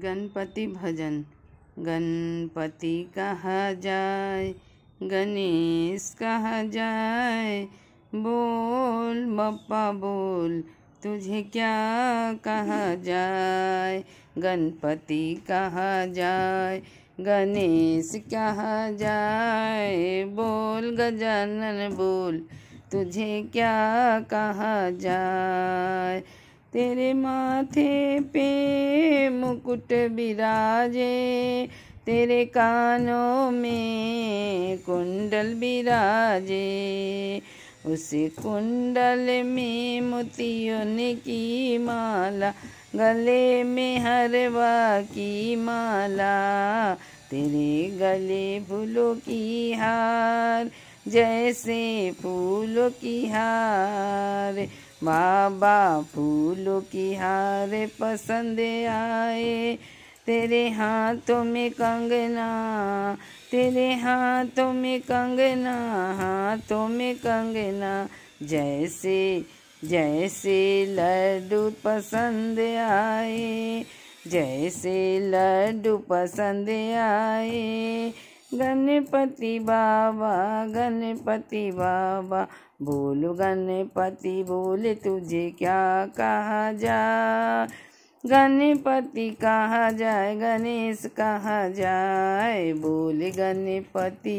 गणपति भजन गणपति कहा जाए गणेश कहा जाए बोल बप्पा बोल तुझे क्या कहा जाए गणपति कहा जाए गणेश कहा जाए बोल गजानन बोल तुझे क्या कहा जाए तेरे माथे पे मुकुट बिराजे तेरे कानों में कुंडल बिराजे उस कुंडल में मोतियों की माला गले में हरवा की माला तेरे गले फूलों की हार जैसे फूलों की हार बाबा फूलों की हार पसंद आए तेरे हाथों में कंगना तेरे हाथों में कंगना हाथों में कंगना जैसे जैसे लड्डू पसंद आए जैसे लड्डू पसंद आए गणपति बाबा गणपति बाबा बोल गणपति बोले तुझे क्या कहा जाए गणपति कहा जाए गणेश कहा जाए बोले गणपति